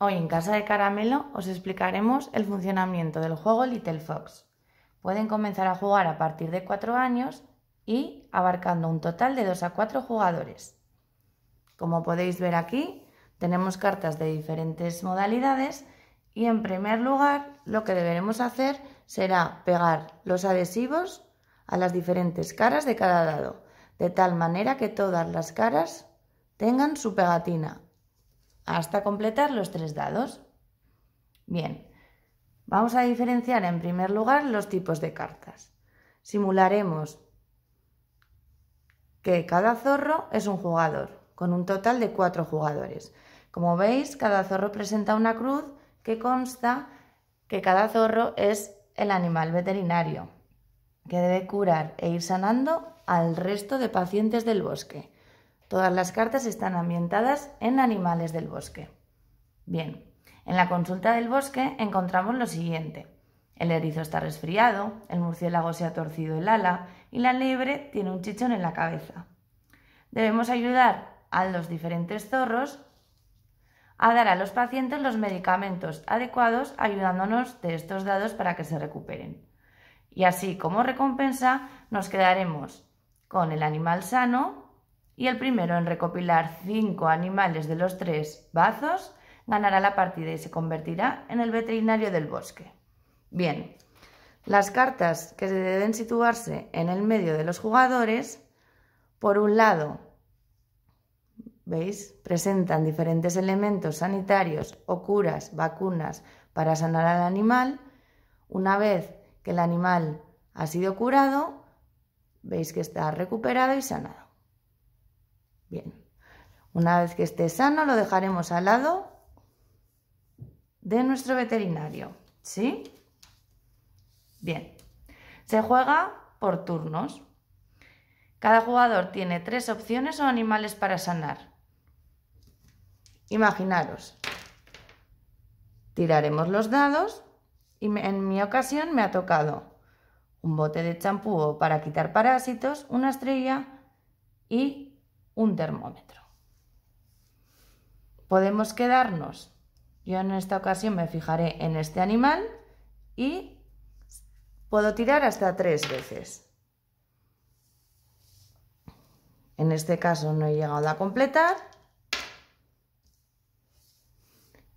Hoy en Casa de Caramelo os explicaremos el funcionamiento del juego Little Fox. Pueden comenzar a jugar a partir de 4 años y abarcando un total de 2 a 4 jugadores. Como podéis ver aquí, tenemos cartas de diferentes modalidades y en primer lugar lo que deberemos hacer será pegar los adhesivos a las diferentes caras de cada dado, de tal manera que todas las caras tengan su pegatina hasta completar los tres dados. Bien, vamos a diferenciar en primer lugar los tipos de cartas. Simularemos que cada zorro es un jugador, con un total de cuatro jugadores. Como veis, cada zorro presenta una cruz que consta que cada zorro es el animal veterinario, que debe curar e ir sanando al resto de pacientes del bosque. Todas las cartas están ambientadas en animales del bosque. Bien, en la consulta del bosque encontramos lo siguiente. El erizo está resfriado, el murciélago se ha torcido el ala y la liebre tiene un chichón en la cabeza. Debemos ayudar a los diferentes zorros a dar a los pacientes los medicamentos adecuados ayudándonos de estos dados para que se recuperen. Y así como recompensa nos quedaremos con el animal sano y el primero en recopilar cinco animales de los tres bazos ganará la partida y se convertirá en el veterinario del bosque. Bien, las cartas que deben situarse en el medio de los jugadores, por un lado, ¿veis? Presentan diferentes elementos sanitarios o curas, vacunas para sanar al animal. Una vez que el animal ha sido curado, veis que está recuperado y sanado. Bien. Una vez que esté sano, lo dejaremos al lado de nuestro veterinario. ¿Sí? Bien. Se juega por turnos. Cada jugador tiene tres opciones o animales para sanar. Imaginaros. Tiraremos los dados y en mi ocasión me ha tocado un bote de champú para quitar parásitos, una estrella y un termómetro. Podemos quedarnos. Yo en esta ocasión me fijaré en este animal y puedo tirar hasta tres veces. En este caso no he llegado a completar.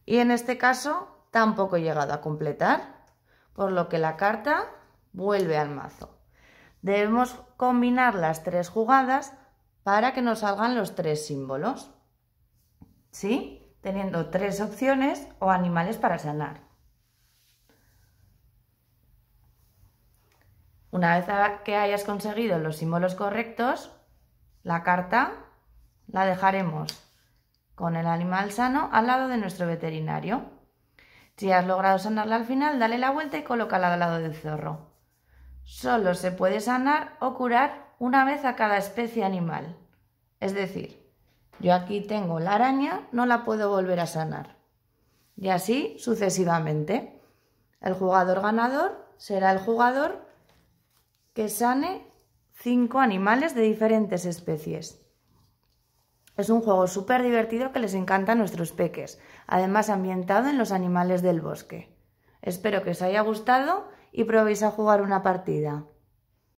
Y en este caso tampoco he llegado a completar, por lo que la carta vuelve al mazo. Debemos combinar las tres jugadas para que nos salgan los tres símbolos. ¿Sí? Teniendo tres opciones o animales para sanar. Una vez que hayas conseguido los símbolos correctos, la carta la dejaremos con el animal sano al lado de nuestro veterinario. Si has logrado sanarla al final, dale la vuelta y colócala al lado del zorro. Solo se puede sanar o curar una vez a cada especie animal. Es decir, yo aquí tengo la araña, no la puedo volver a sanar. Y así sucesivamente. El jugador ganador será el jugador que sane cinco animales de diferentes especies. Es un juego súper divertido que les encanta a nuestros peques, además ambientado en los animales del bosque. Espero que os haya gustado y probéis a jugar una partida.